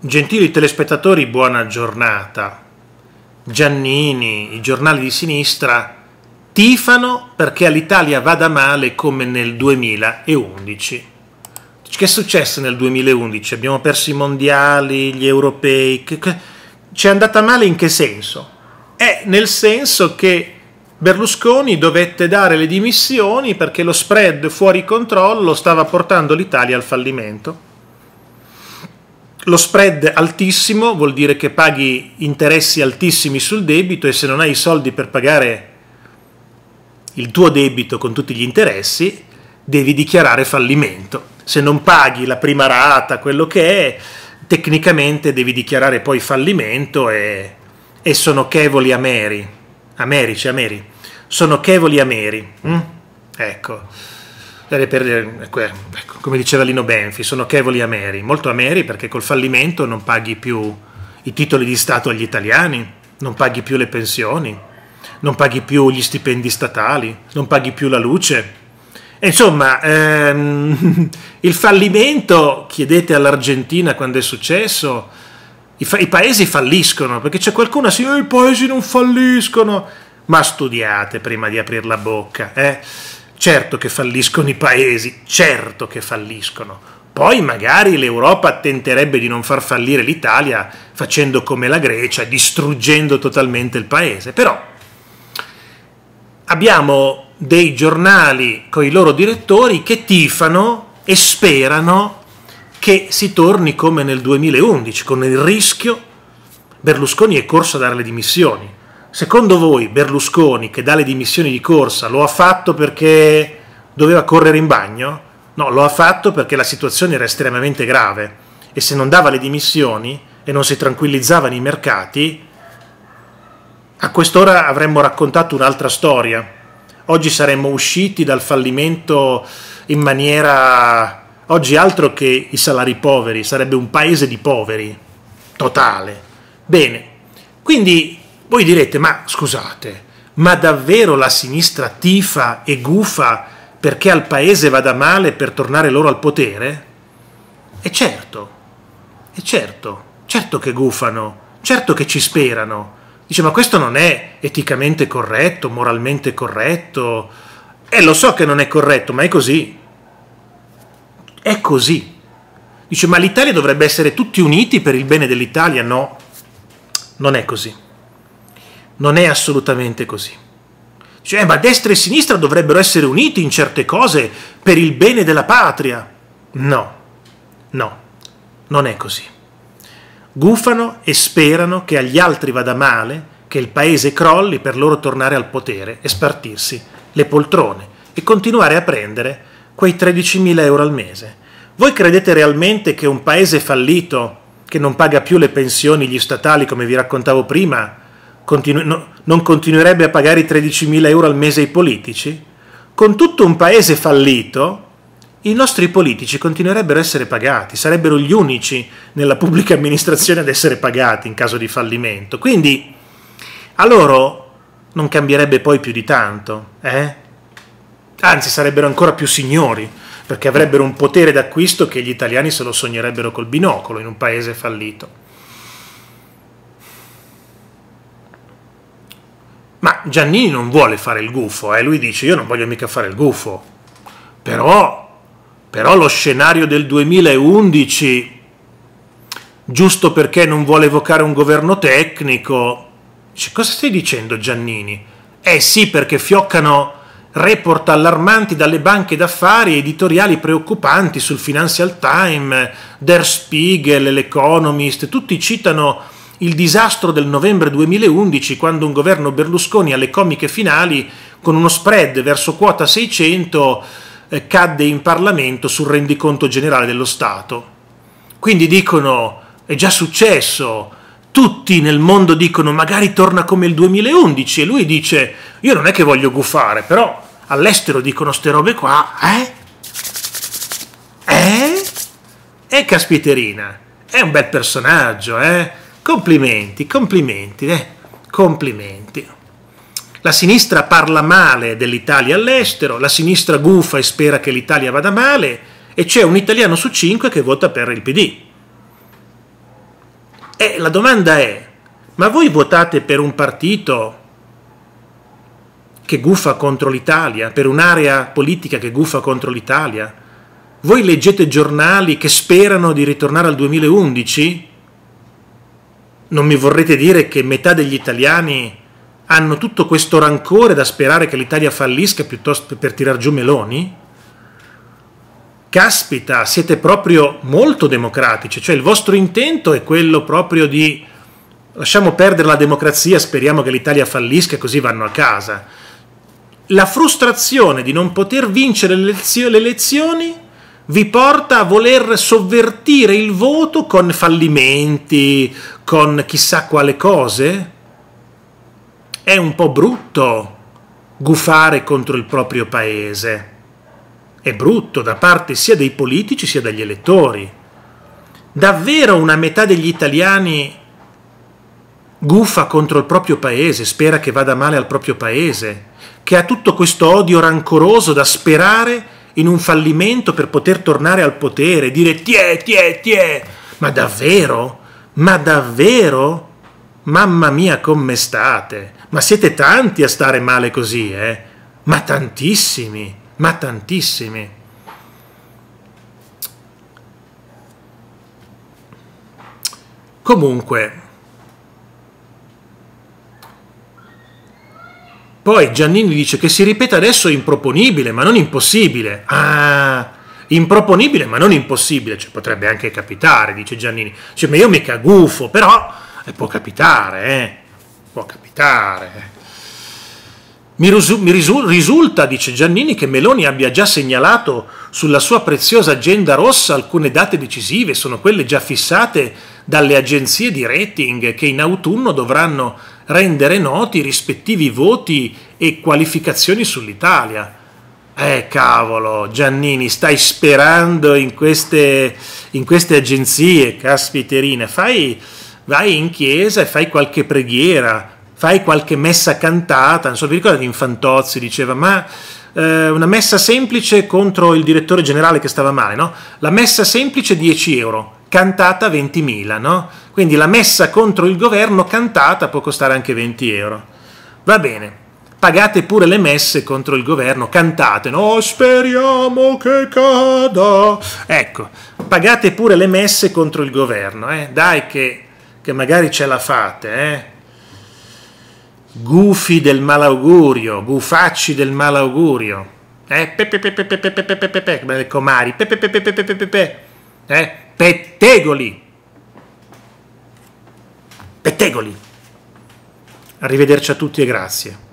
Gentili telespettatori, buona giornata. Giannini, i giornali di sinistra tifano perché all'Italia vada male come nel 2011. Che è successo nel 2011? Abbiamo perso i mondiali, gli europei. Ci è andata male in che senso? È nel senso che Berlusconi dovette dare le dimissioni perché lo spread fuori controllo stava portando l'Italia al fallimento. Lo spread altissimo vuol dire che paghi interessi altissimi sul debito e se non hai i soldi per pagare il tuo debito con tutti gli interessi, devi dichiarare fallimento. Se non paghi la prima rata, quello che è, tecnicamente devi dichiarare poi fallimento e, e sono chevoli ameri. Americi, ameri. Sono chevoli ameri. Mm? Ecco dare perdere, eh, ecco, come diceva Lino Benfi, sono chevoli ameri, molto ameri perché col fallimento non paghi più i titoli di Stato agli italiani, non paghi più le pensioni, non paghi più gli stipendi statali, non paghi più la luce. insomma, ehm, il fallimento, chiedete all'Argentina quando è successo, i, fa- i paesi falliscono perché c'è qualcuno che eh, dice i paesi non falliscono, ma studiate prima di aprire la bocca. Eh? Certo che falliscono i paesi, certo che falliscono. Poi magari l'Europa tenterebbe di non far fallire l'Italia facendo come la Grecia, distruggendo totalmente il paese. Però abbiamo dei giornali con i loro direttori che tifano e sperano che si torni come nel 2011, con il rischio Berlusconi è corso a dare le dimissioni. Secondo voi Berlusconi, che dà le dimissioni di corsa, lo ha fatto perché doveva correre in bagno? No, lo ha fatto perché la situazione era estremamente grave e se non dava le dimissioni e non si tranquillizzavano i mercati, a quest'ora avremmo raccontato un'altra storia. Oggi saremmo usciti dal fallimento in maniera... Oggi altro che i salari poveri, sarebbe un paese di poveri, totale. Bene, quindi voi direte, ma scusate, ma davvero la sinistra tifa e gufa perché al paese vada male per tornare loro al potere? E certo, e certo, certo che gufano, certo che ci sperano. Dice, ma questo non è eticamente corretto, moralmente corretto. eh, lo so che non è corretto, ma è così. È così. Dice, ma l'Italia dovrebbe essere tutti uniti per il bene dell'Italia? No, non è così non è assolutamente così. Cioè, ma destra e sinistra dovrebbero essere uniti in certe cose per il bene della patria. No, no, non è così. Gufano e sperano che agli altri vada male, che il paese crolli per loro tornare al potere e spartirsi le poltrone e continuare a prendere quei 13.000 euro al mese. Voi credete realmente che un paese fallito, che non paga più le pensioni, gli statali, come vi raccontavo prima, continu- no, non continuerebbe a pagare i 13.000 euro al mese ai politici? Con tutto un paese fallito, i nostri politici continuerebbero a essere pagati, sarebbero gli unici nella pubblica amministrazione ad essere pagati in caso di fallimento. Quindi a loro non cambierebbe poi più di tanto, eh? anzi sarebbero ancora più signori, perché avrebbero un potere d'acquisto che gli italiani se lo sognerebbero col binocolo in un paese fallito. Ma Giannini non vuole fare il gufo, eh? lui dice io non voglio mica fare il gufo, però, però lo scenario del 2011, giusto perché non vuole evocare un governo tecnico, dice, cosa stai dicendo Giannini? Eh sì perché fioccano report allarmanti dalle banche d'affari, editoriali preoccupanti sul Financial Times, Der Spiegel, l'Economist, tutti citano il disastro del novembre 2011 quando un governo Berlusconi alle comiche finali con uno spread verso quota 600 eh, cadde in Parlamento sul rendiconto generale dello Stato. Quindi dicono è già successo, tutti nel mondo dicono magari torna come il 2011 e lui dice io non è che voglio gufare, però all'estero dicono ste robe qua, eh? Eh? E eh, caspiterina, è un bel personaggio, eh? Complimenti, complimenti, eh? complimenti. La sinistra parla male dell'Italia all'estero, la sinistra gufa e spera che l'Italia vada male e c'è un italiano su cinque che vota per il PD. E la domanda è, ma voi votate per un partito che gufa contro l'Italia, per un'area politica che gufa contro l'Italia? Voi leggete giornali che sperano di ritornare al 2011? Non mi vorrete dire che metà degli italiani hanno tutto questo rancore da sperare che l'Italia fallisca piuttosto per tirar giù Meloni? Caspita, siete proprio molto democratici, cioè il vostro intento è quello proprio di lasciamo perdere la democrazia, speriamo che l'Italia fallisca e così vanno a casa. La frustrazione di non poter vincere le elezioni vi porta a voler sovvertire il voto con fallimenti, con chissà quale cose, è un po' brutto gufare contro il proprio paese. È brutto da parte sia dei politici sia dagli elettori. Davvero una metà degli italiani gufa contro il proprio paese, spera che vada male al proprio paese, che ha tutto questo odio rancoroso da sperare in un fallimento per poter tornare al potere, dire ti è, ti è, ti Ma davvero? Ma davvero? Mamma mia, come state? Ma siete tanti a stare male così, eh? Ma tantissimi, ma tantissimi. Comunque, poi Giannini dice che si ripete adesso è improponibile, ma non impossibile. Ah, improponibile ma non impossibile, cioè, potrebbe anche capitare, dice Giannini, cioè, ma io mica gufo, però eh, può capitare, eh, può capitare. Eh. Mi, risulta, dice Giannini, che Meloni abbia già segnalato sulla sua preziosa agenda rossa alcune date decisive, sono quelle già fissate dalle agenzie di rating che in autunno dovranno rendere noti i rispettivi voti e qualificazioni sull'Italia. Eh cavolo, Giannini, stai sperando in queste, in queste agenzie, caspiterina, fai, vai in chiesa e fai qualche preghiera, fai qualche messa cantata, non so, vi ricordate Infantozzi diceva, ma eh, una messa semplice contro il direttore generale che stava male, no? La messa semplice 10 euro, cantata 20.000, no? Quindi la messa contro il governo cantata può costare anche 20 euro. Va bene, pagate pure le messe contro il governo, cantate, no speriamo che cada, ecco, pagate pure le messe contro il governo, eh? dai che, che, magari ce la fate, eh? gufi del malaugurio, gufacci del malaugurio, eh? come comari, eh? pettegoli, pettegoli, arrivederci a tutti e grazie.